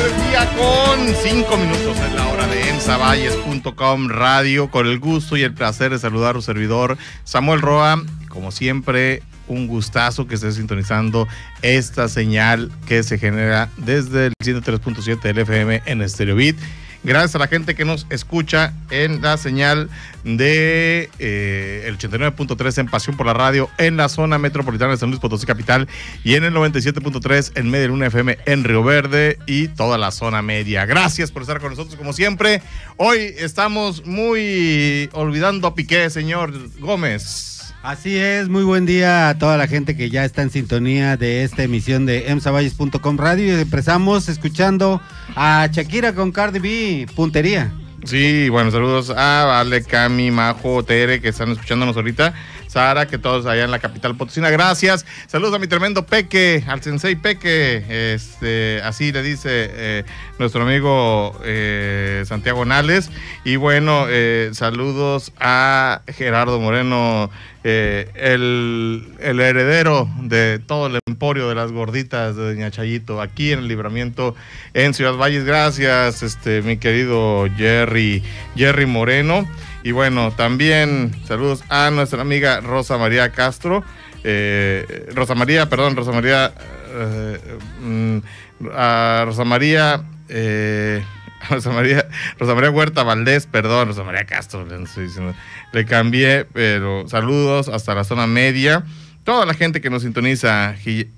día con cinco minutos en la hora de ensavall.es.com radio. Con el gusto y el placer de saludar a su servidor Samuel Roa. Como siempre, un gustazo que esté sintonizando esta señal que se genera desde el 103.7 del FM en Beat Gracias a la gente que nos escucha en la señal de eh, el 89.3 en Pasión por la Radio en la zona metropolitana de San Luis Potosí Capital y en el 97.3 en Media Luna FM en Río Verde y toda la zona media. Gracias por estar con nosotros como siempre. Hoy estamos muy olvidando a Piqué, señor Gómez. Así es, muy buen día a toda la gente que ya está en sintonía de esta emisión de emsavalles.com radio y empezamos escuchando a Shakira con Cardi B, puntería. Sí, bueno, saludos a Vale, Cami, Majo, Tere que están escuchándonos ahorita. Sara, que todos allá en la capital potosina. Gracias. Saludos a mi tremendo Peque, al sensei Peque. Este, así le dice eh, nuestro amigo eh, Santiago Nales. Y bueno, eh, saludos a Gerardo Moreno, el, heredero de todo el emporio de las gorditas de Doña Chayito, aquí en el libramiento en Ciudad Valles. Gracias, este, mi querido Jerry, Jerry Moreno. Y bueno, también saludos a nuestra amiga Rosa María Castro. Eh, Rosa María, perdón, Rosa María. Eh, mm, a eh, Rosa María. Rosa María, Huerta Valdés, perdón, Rosa María Castro, le, cambié, pero saludos hasta la zona media. Toda la gente que nos sintoniza,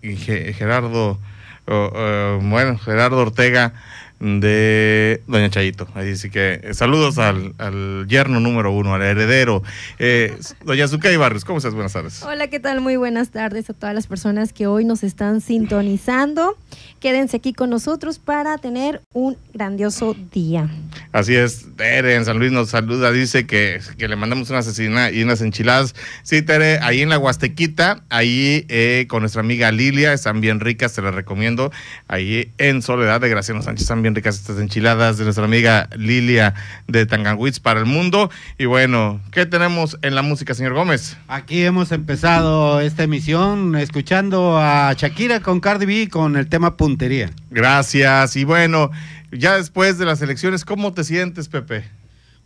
Gerardo, bueno, Gerardo Ortega, de Doña Chayito. dice que eh, saludos al, al, yerno número uno, al heredero. Eh, Doña Zucay Barrios, ¿cómo estás? Buenas tardes. Hola, ¿qué tal? Muy buenas tardes a todas las personas que hoy nos están sintonizando. Quédense aquí con nosotros para tener un grandioso día. Así es, Tere en San Luis nos saluda, dice que, que le mandamos una asesina y unas enchiladas. Sí, Tere, ahí en la Huastequita, ahí eh, con nuestra amiga Lilia, están bien ricas, te las recomiendo. Ahí en Soledad de Graciano Sánchez también bien ricas estas enchiladas de nuestra amiga Lilia de Tanganwitz para el mundo. Y bueno, ¿qué tenemos en la música, señor Gómez? Aquí hemos empezado esta emisión escuchando a Shakira con Cardi B con el tema puntería. Gracias. Y bueno, ya después de las elecciones, ¿cómo te sientes, Pepe?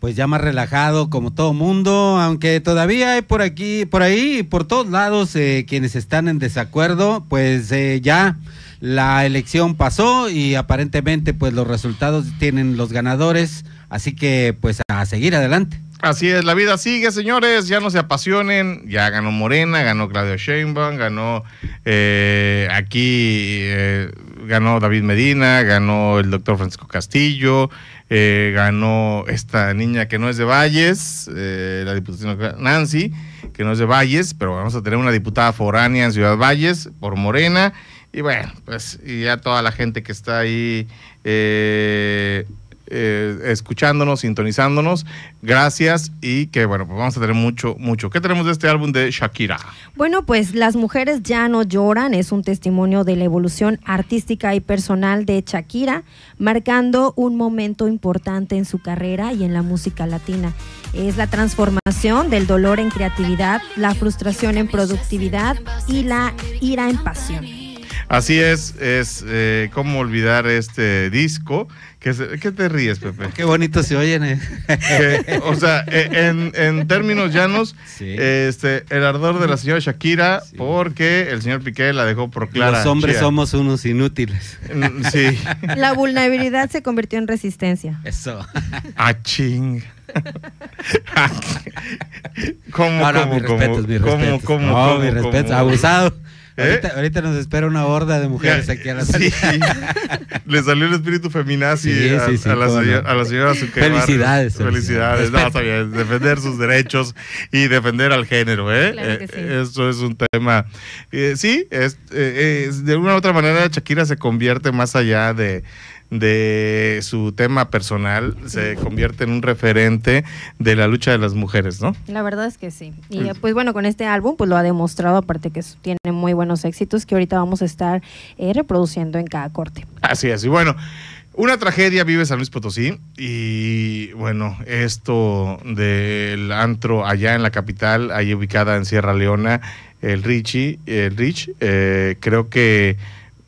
pues ya más relajado como todo mundo, aunque todavía hay por aquí, por ahí, por todos lados eh, quienes están en desacuerdo, pues eh, ya la elección pasó y aparentemente pues los resultados tienen los ganadores, así que pues a seguir adelante. Así es, la vida sigue, señores, ya no se apasionen, ya ganó Morena, ganó Claudio Sheinbaum, ganó eh, aquí, eh, ganó David Medina, ganó el doctor Francisco Castillo, eh, ganó esta niña que no es de Valles, la diputada Nancy, que no es de Valles, pero vamos a tener una diputada foránea en Ciudad Valles por Morena, y bueno, pues ya toda la gente que está ahí eh, escuchándonos, sintonizándonos. Gracias y que bueno, pues vamos a tener mucho, mucho. ¿Qué tenemos de este álbum de Shakira? Bueno, pues Las mujeres ya no lloran es un testimonio de la evolución artística y personal de Shakira, marcando un momento importante en su carrera y en la música latina. Es la transformación del dolor en creatividad, la frustración en productividad y la ira en pasión. Así es, es como eh, cómo olvidar este disco. ¿Qué, te ríes, Pepe? Qué bonito se oyen. Eh. o sea, eh, en, términos llanos, este, el ardor de la señora Shakira, porque el señor Piqué la dejó por clara. Los hombres somos unos inútiles. Mm, sí. La vulnerabilidad se convirtió en resistencia. Eso. ¡A ching. ¿Cómo, cómo, abusado. ¿Eh? Ahorita, nos espera una horda de mujeres aquí a la eh, salida. Le salió el espíritu feminazi a, la señora, Felicidades. Felicidades. Defender sus derechos y defender al género. ¿eh? Claro eh, es un tema. sí, de una u otra manera Shakira se convierte más allá de de su tema personal, se convierte en un referente de la lucha de las mujeres, ¿no? La verdad es que sí. Y pues bueno, con este álbum pues lo ha demostrado, aparte que tiene muy buenos éxitos que ahorita vamos a estar eh, reproduciendo en cada corte. Así así. bueno. Una tragedia vive San Luis Potosí y bueno, esto del antro allá en la capital, ahí ubicada en Sierra Leona, el Richie, el Rich, eh, creo que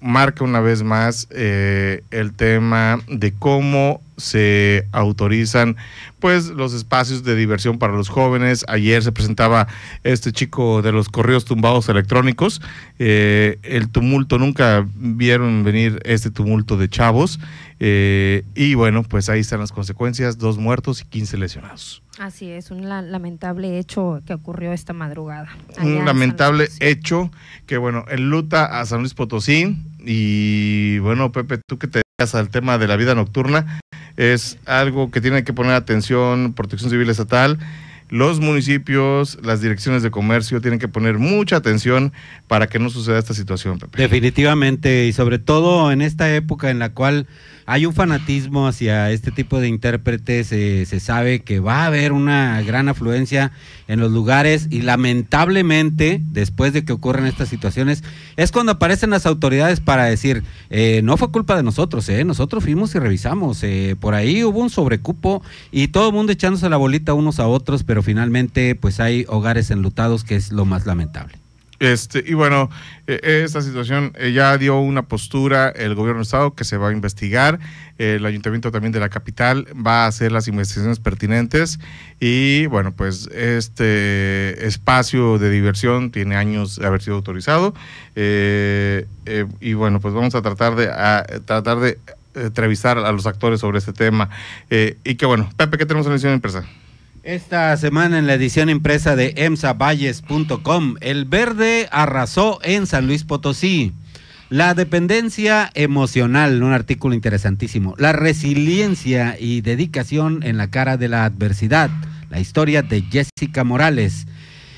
marca una vez más eh, el tema de cómo se autorizan pues los espacios de diversión para los jóvenes. Ayer se presentaba este chico de los correos tumbados electrónicos. Eh, el tumulto, nunca vieron venir este tumulto de chavos. Eh, y bueno, pues ahí están las consecuencias, dos muertos y 15 lesionados. Así es, un lamentable hecho que ocurrió esta madrugada. Un lamentable hecho que bueno, en luta a San Luis Potosí, y bueno, Pepe, tú que te dedicas al tema de la vida nocturna, es algo que tiene que poner atención Protección Civil Estatal los municipios, las direcciones de comercio tienen que poner mucha atención para que no suceda esta situación, Definitivamente, y sobre todo en esta época en la cual hay un fanatismo hacia este tipo de intérpretes, eh, se sabe que va a haber una gran afluencia en los lugares y lamentablemente, después de que ocurren estas situaciones, es cuando aparecen las autoridades para decir, eh, no fue culpa de nosotros, eh, nosotros fuimos y revisamos, eh, por ahí hubo un sobrecupo y todo el mundo echándose la bolita unos a otros, pero finalmente pues hay hogares enlutados que es lo más lamentable. Este, y bueno, e, esta situación eh, ya dio una postura el gobierno de Estado que se va a investigar, eh, el ayuntamiento también de la capital va a hacer las investigaciones pertinentes y bueno, pues este espacio de diversión tiene años de haber sido autorizado eh, y bueno, pues vamos a tratar de, tratar de entrevistar a los actores sobre este tema y que bueno, Pepe, ¿qué tenemos en la edición de empresa? Esta semana en la edición impresa de emsavalles.com, el verde arrasó en San Luis Potosí. La dependencia emocional, un artículo interesantísimo. La resiliencia y dedicación en la cara de la adversidad, la historia de Jessica Morales.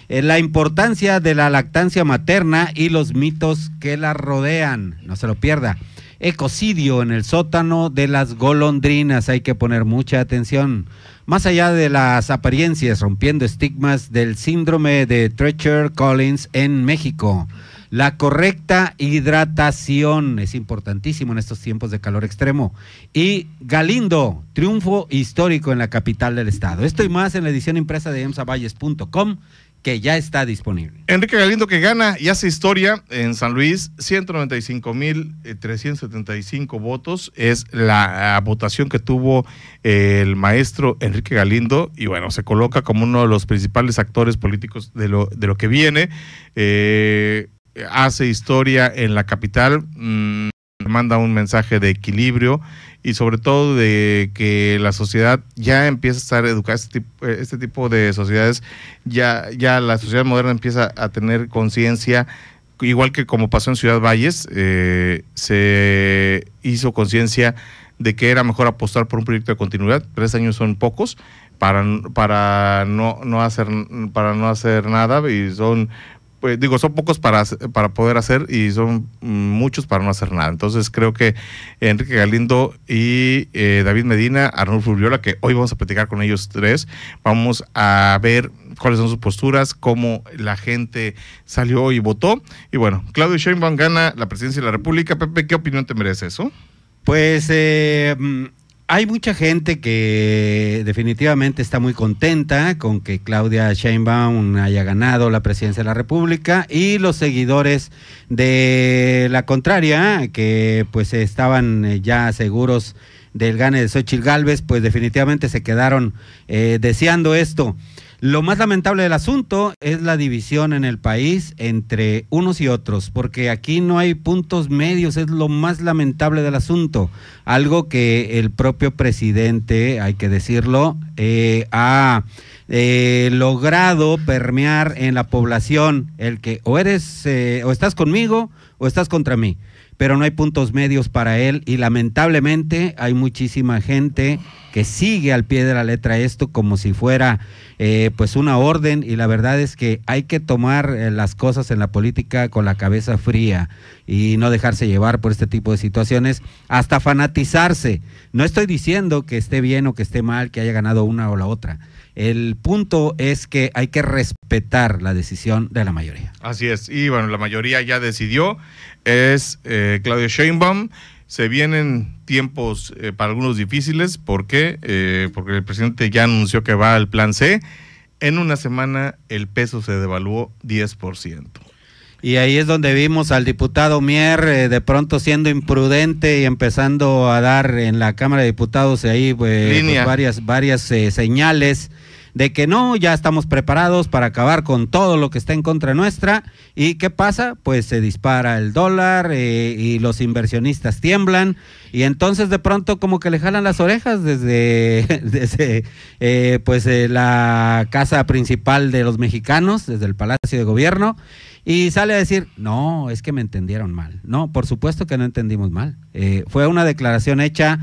Eh, la importancia de la lactancia materna y los mitos que la rodean. No se lo pierda. Ecocidio en el sótano de las golondrinas. Hay que poner mucha atención. Más allá de las apariencias, rompiendo estigmas del síndrome de Treacher Collins en México. La correcta hidratación es importantísimo en estos tiempos de calor extremo. Y Galindo, triunfo histórico en la capital del estado. Esto y más en la edición impresa de emsavalles.com que ya está disponible. Enrique Galindo que gana y hace historia en San Luis, 195.375 votos es la votación que tuvo eh, el maestro Enrique Galindo y bueno, se coloca como uno de los principales actores políticos de lo, de lo que viene. Eh, hace historia en la capital. Mm, manda un mensaje de equilibrio y sobre todo de que la sociedad ya empieza a estar educada, este, eh, este tipo, de sociedades, ya, ya la sociedad moderna empieza a tener conciencia, igual que como pasó en Ciudad Valles, eh, se hizo conciencia de que era mejor apostar por un proyecto de continuidad, tres años son pocos, para, para, no, no hacer, para no hacer nada y son pues digo, son pocos para, para poder hacer y son muchos para no hacer nada. Entonces creo que Enrique Galindo y eh, David Medina, Arnulfo Viola, que hoy vamos a platicar con ellos tres, vamos a ver cuáles son sus posturas, cómo la gente salió y votó. Y bueno, Claudio van gana la presidencia de la República. Pepe, ¿qué opinión te merece eso? Pues... Eh, hay mucha gente que definitivamente está muy contenta con que Claudia Sheinbaum haya ganado la presidencia de la República y los seguidores de la contraria que pues estaban eh, ya seguros del gane de Xochitl Galvez pues definitivamente se quedaron eh, deseando esto. Lo más lamentable del asunto es la división en el país entre unos y otros, porque aquí no hay puntos medios, es lo más lamentable del asunto. Algo que el propio presidente, hay que decirlo, eh, ha eh, logrado permear en la población el que o eres eh, o estás conmigo o estás contra mí pero no hay puntos medios para él y lamentablemente hay muchísima gente que sigue al pie de la letra esto como si fuera pues una orden y la verdad es que hay que tomar eh, las cosas en la política con la cabeza fría y no dejarse llevar por este tipo de situaciones, hasta fanatizarse. No estoy diciendo que esté bien o que esté mal, que haya ganado una o la otra. El punto es que hay que respetar la decisión de la mayoría. Así es, y bueno, la mayoría ya decidió, es eh, Claudio Sheinbaum. Se vienen tiempos eh, para algunos difíciles, ¿por qué? Eh, porque el presidente ya anunció que va al plan C en una semana el peso se devaluó 10%. Y ahí es donde vimos al diputado Mier eh, de pronto siendo imprudente y empezando a dar en la Cámara de Diputados ahí eh, pues, varias, varias eh, señales de que no, ya estamos preparados para acabar con todo lo que está en contra nuestra. ¿Y qué pasa? Pues se dispara el dólar y los inversionistas tiemblan y entonces de pronto como que le jalan las orejas desde, eh, pues eh, la casa principal de los mexicanos, desde el Palacio de Gobierno, y sale a decir, no, es que me entendieron mal. No, por supuesto que no entendimos mal. Eh, fue una declaración hecha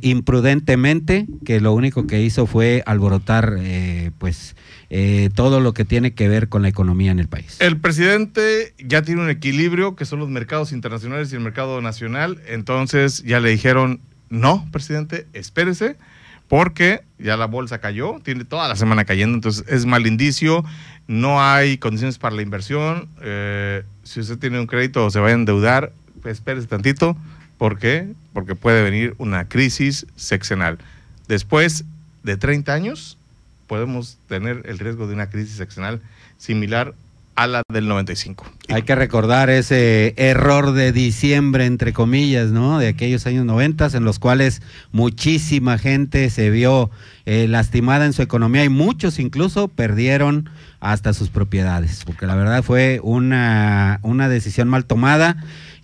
imprudentemente que lo único que hizo fue alborotar pues eh, todo lo que tiene que ver con la economía en el país. El presidente ya tiene un equilibrio que son los mercados internacionales y el mercado nacional, entonces ya le dijeron, no, presidente, espérese, porque ya la bolsa cayó, tiene toda la semana cayendo, entonces es mal indicio, no hay condiciones para la inversión, eh, si usted tiene un crédito o se va a endeudar, pues espérese tantito, ¿por qué? Porque puede venir una crisis sexenal. Después de 30 años, podemos tener el riesgo de una crisis seccional similar a la del 95. Hay que recordar ese error de diciembre, entre comillas, ¿no? De aquellos años 90 en los cuales muchísima gente se vio eh, lastimada en su economía y muchos incluso perdieron hasta sus propiedades, porque la verdad fue una, una decisión mal tomada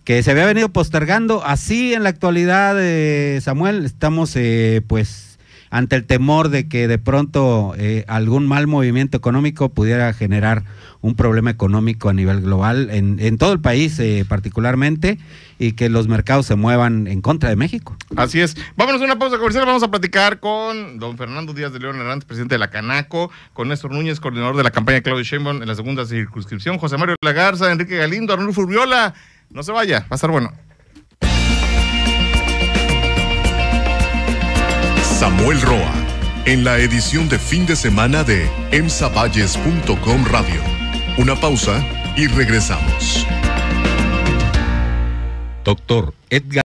que se había venido postergando. Así en la actualidad, eh, Samuel, estamos eh, pues ante el temor de que de pronto eh, algún mal movimiento económico pudiera generar un problema económico a nivel global, en, todo el país eh, particularmente, y que los mercados se muevan en contra de México. Así es. Vámonos a una pausa comercial, vamos a platicar con don Fernando Díaz de León Hernández, presidente de la Canaco, con Néstor Núñez, coordinador de la campaña Claudio Sheinbaum en la segunda circunscripción, José Mario Lagarza, Enrique Galindo, Arnulfo Uriola. No se vaya, va a estar bueno. Samuel Roa, en la edición de fin de semana de emsavalles.com Radio. Una pausa y regresamos. Doctor Edgar.